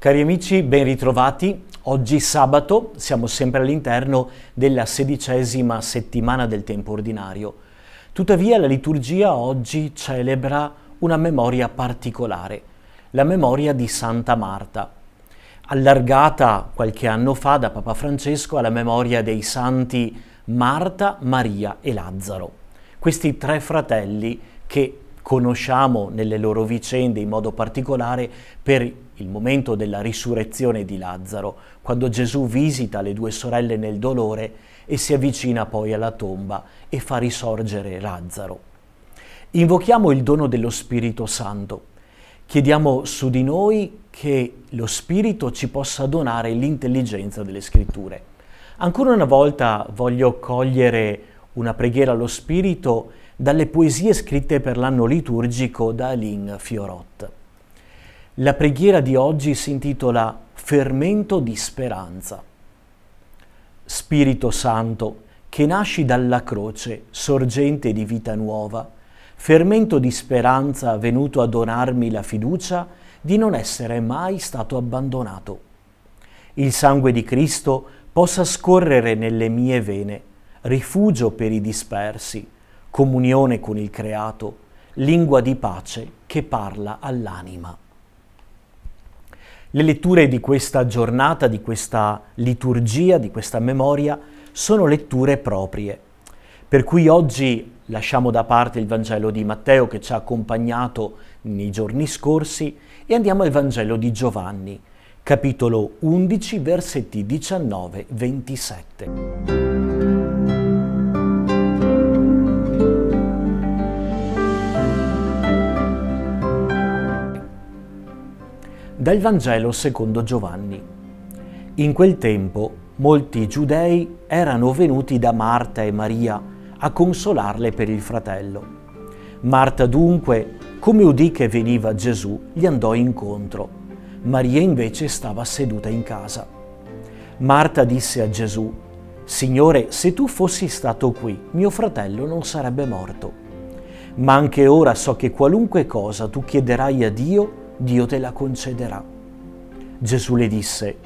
Cari amici, ben ritrovati. Oggi sabato siamo sempre all'interno della sedicesima settimana del tempo ordinario. Tuttavia la liturgia oggi celebra una memoria particolare, la memoria di Santa Marta, allargata qualche anno fa da Papa Francesco alla memoria dei santi Marta, Maria e Lazzaro. Questi tre fratelli che conosciamo nelle loro vicende in modo particolare per il momento della risurrezione di Lazzaro, quando Gesù visita le due sorelle nel dolore e si avvicina poi alla tomba e fa risorgere Lazzaro. Invochiamo il dono dello Spirito Santo. Chiediamo su di noi che lo Spirito ci possa donare l'intelligenza delle scritture. Ancora una volta voglio cogliere una preghiera allo Spirito dalle poesie scritte per l'anno liturgico da Aline Fiorot. La preghiera di oggi si intitola Fermento di speranza. Spirito Santo, che nasci dalla croce, sorgente di vita nuova, fermento di speranza venuto a donarmi la fiducia di non essere mai stato abbandonato. Il sangue di Cristo possa scorrere nelle mie vene, rifugio per i dispersi, comunione con il creato, lingua di pace che parla all'anima. Le letture di questa giornata, di questa liturgia, di questa memoria, sono letture proprie. Per cui oggi lasciamo da parte il Vangelo di Matteo che ci ha accompagnato nei giorni scorsi e andiamo al Vangelo di Giovanni, capitolo 11, versetti 19-27. Dal Vangelo secondo Giovanni. In quel tempo molti giudei erano venuti da Marta e Maria a consolarle per il fratello. Marta dunque, come udì che veniva Gesù, gli andò incontro. Maria invece stava seduta in casa. Marta disse a Gesù, Signore, se tu fossi stato qui, mio fratello non sarebbe morto. Ma anche ora so che qualunque cosa tu chiederai a Dio, Dio te la concederà. Gesù le disse,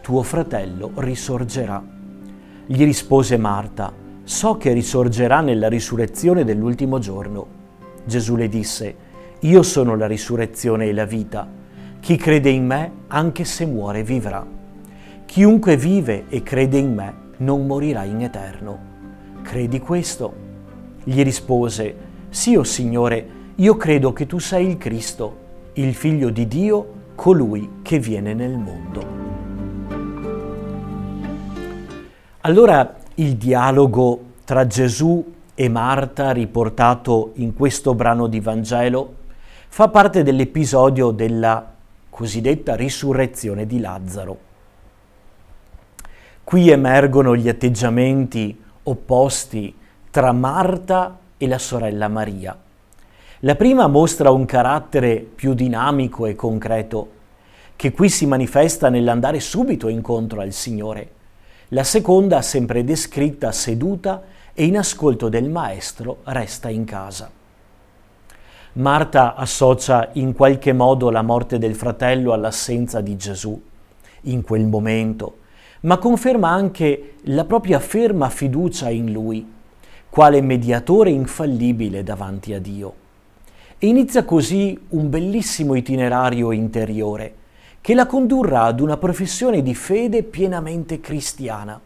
tuo fratello risorgerà. Gli rispose Marta, so che risorgerà nella risurrezione dell'ultimo giorno. Gesù le disse, io sono la risurrezione e la vita. Chi crede in me, anche se muore, vivrà. Chiunque vive e crede in me, non morirà in eterno. Credi questo? Gli rispose, sì, o oh Signore, io credo che tu sei il Cristo, il figlio di Dio, colui che viene nel mondo. Allora il dialogo tra Gesù e Marta, riportato in questo brano di Vangelo, fa parte dell'episodio della cosiddetta risurrezione di Lazzaro. Qui emergono gli atteggiamenti opposti tra Marta e la sorella Maria. La prima mostra un carattere più dinamico e concreto, che qui si manifesta nell'andare subito incontro al Signore. La seconda, sempre descritta seduta e in ascolto del Maestro, resta in casa. Marta associa in qualche modo la morte del fratello all'assenza di Gesù in quel momento, ma conferma anche la propria ferma fiducia in Lui, quale mediatore infallibile davanti a Dio inizia così un bellissimo itinerario interiore che la condurrà ad una professione di fede pienamente cristiana,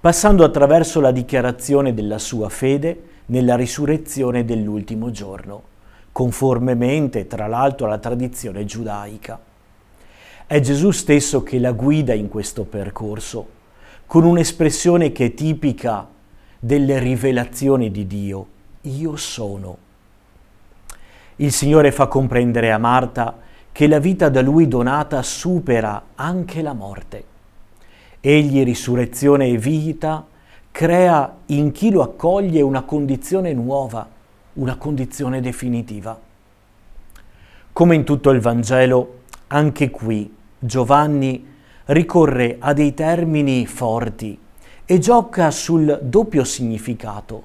passando attraverso la dichiarazione della sua fede nella risurrezione dell'ultimo giorno, conformemente tra l'altro alla tradizione giudaica. È Gesù stesso che la guida in questo percorso, con un'espressione che è tipica delle rivelazioni di Dio, io sono. Il Signore fa comprendere a Marta che la vita da lui donata supera anche la morte. Egli, risurrezione e vita, crea in chi lo accoglie una condizione nuova, una condizione definitiva. Come in tutto il Vangelo, anche qui Giovanni ricorre a dei termini forti e gioca sul doppio significato,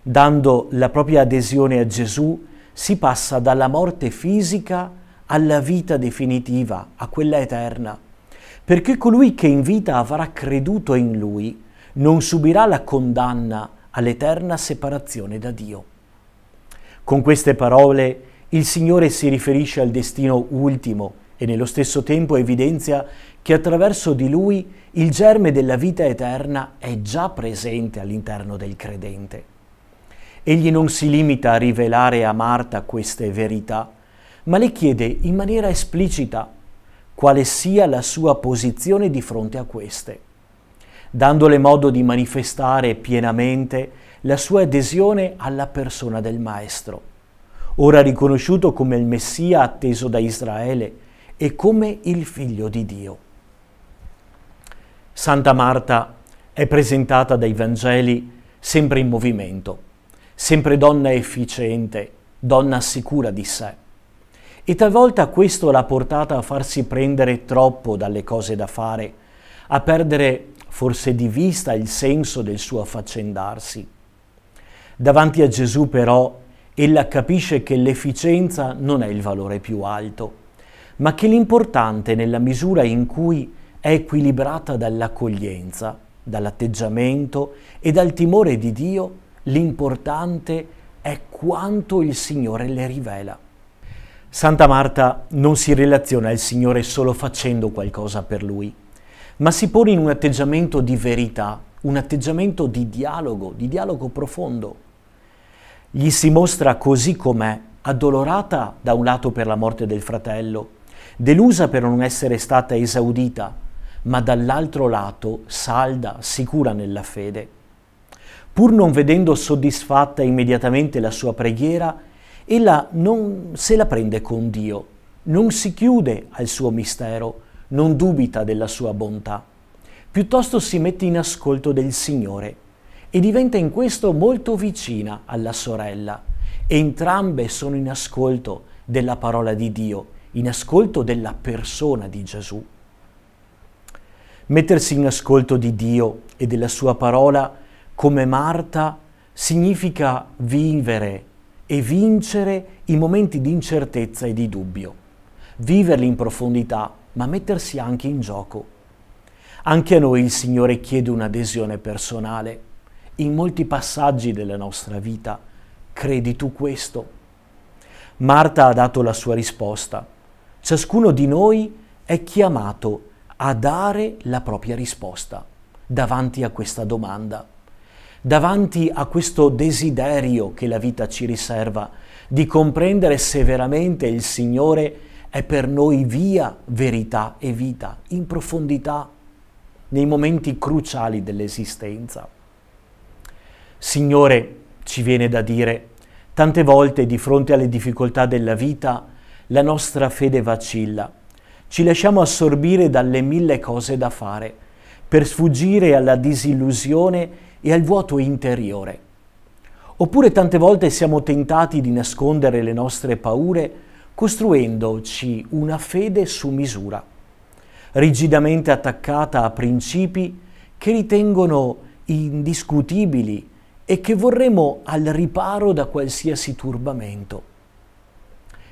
dando la propria adesione a Gesù si passa dalla morte fisica alla vita definitiva, a quella eterna, perché colui che in vita avrà creduto in lui non subirà la condanna all'eterna separazione da Dio. Con queste parole il Signore si riferisce al destino ultimo e nello stesso tempo evidenzia che attraverso di lui il germe della vita eterna è già presente all'interno del credente. Egli non si limita a rivelare a Marta queste verità, ma le chiede in maniera esplicita quale sia la sua posizione di fronte a queste, dandole modo di manifestare pienamente la sua adesione alla persona del Maestro, ora riconosciuto come il Messia atteso da Israele e come il Figlio di Dio. Santa Marta è presentata dai Vangeli sempre in movimento sempre donna efficiente, donna sicura di sé. E talvolta questo l'ha portata a farsi prendere troppo dalle cose da fare, a perdere forse di vista il senso del suo affaccendarsi. Davanti a Gesù però ella capisce che l'efficienza non è il valore più alto, ma che l'importante nella misura in cui è equilibrata dall'accoglienza, dall'atteggiamento e dal timore di Dio l'importante è quanto il Signore le rivela. Santa Marta non si relaziona al Signore solo facendo qualcosa per Lui, ma si pone in un atteggiamento di verità, un atteggiamento di dialogo, di dialogo profondo. Gli si mostra così com'è, addolorata da un lato per la morte del fratello, delusa per non essere stata esaudita, ma dall'altro lato salda, sicura nella fede. Pur non vedendo soddisfatta immediatamente la sua preghiera, ella non se la prende con Dio, non si chiude al suo mistero, non dubita della sua bontà. Piuttosto si mette in ascolto del Signore e diventa in questo molto vicina alla sorella. Entrambe sono in ascolto della parola di Dio, in ascolto della persona di Gesù. Mettersi in ascolto di Dio e della sua parola è come Marta, significa vivere e vincere i momenti di incertezza e di dubbio, viverli in profondità, ma mettersi anche in gioco. Anche a noi il Signore chiede un'adesione personale. In molti passaggi della nostra vita, credi tu questo? Marta ha dato la sua risposta. Ciascuno di noi è chiamato a dare la propria risposta davanti a questa domanda davanti a questo desiderio che la vita ci riserva di comprendere se veramente il Signore è per noi via, verità e vita, in profondità, nei momenti cruciali dell'esistenza. Signore, ci viene da dire, tante volte di fronte alle difficoltà della vita, la nostra fede vacilla. Ci lasciamo assorbire dalle mille cose da fare per sfuggire alla disillusione e al vuoto interiore. Oppure tante volte siamo tentati di nascondere le nostre paure costruendoci una fede su misura, rigidamente attaccata a principi che ritengono indiscutibili e che vorremmo al riparo da qualsiasi turbamento.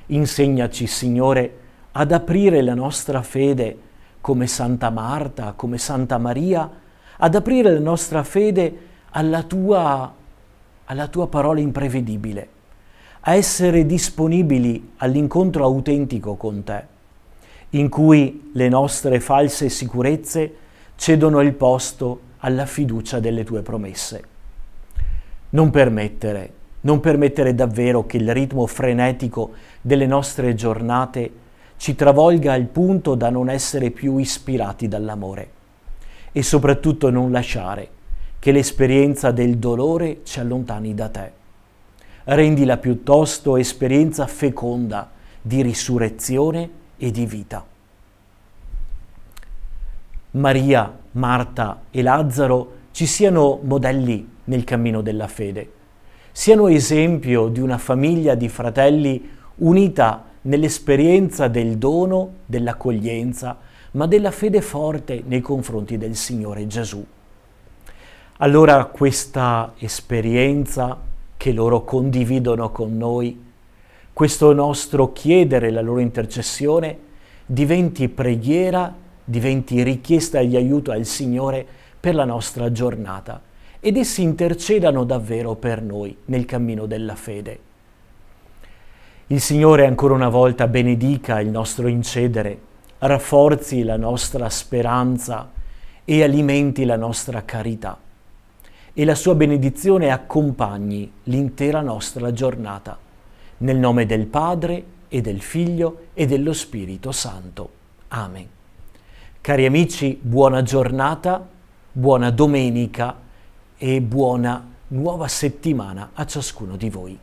Insegnaci, Signore, ad aprire la nostra fede come Santa Marta, come Santa Maria, ad aprire la nostra fede alla tua, alla tua parola imprevedibile, a essere disponibili all'incontro autentico con te, in cui le nostre false sicurezze cedono il posto alla fiducia delle tue promesse. Non permettere, non permettere davvero che il ritmo frenetico delle nostre giornate ci travolga al punto da non essere più ispirati dall'amore e soprattutto non lasciare che l'esperienza del dolore ci allontani da te. Rendila piuttosto esperienza feconda di risurrezione e di vita. Maria, Marta e Lazzaro ci siano modelli nel cammino della fede, siano esempio di una famiglia di fratelli unita nell'esperienza del dono, dell'accoglienza, ma della fede forte nei confronti del Signore Gesù. Allora questa esperienza che loro condividono con noi, questo nostro chiedere la loro intercessione, diventi preghiera, diventi richiesta di aiuto al Signore per la nostra giornata ed essi intercedano davvero per noi nel cammino della fede. Il Signore ancora una volta benedica il nostro incedere, rafforzi la nostra speranza e alimenti la nostra carità. E la sua benedizione accompagni l'intera nostra giornata. Nel nome del Padre e del Figlio e dello Spirito Santo. Amen. Cari amici, buona giornata, buona domenica e buona nuova settimana a ciascuno di voi.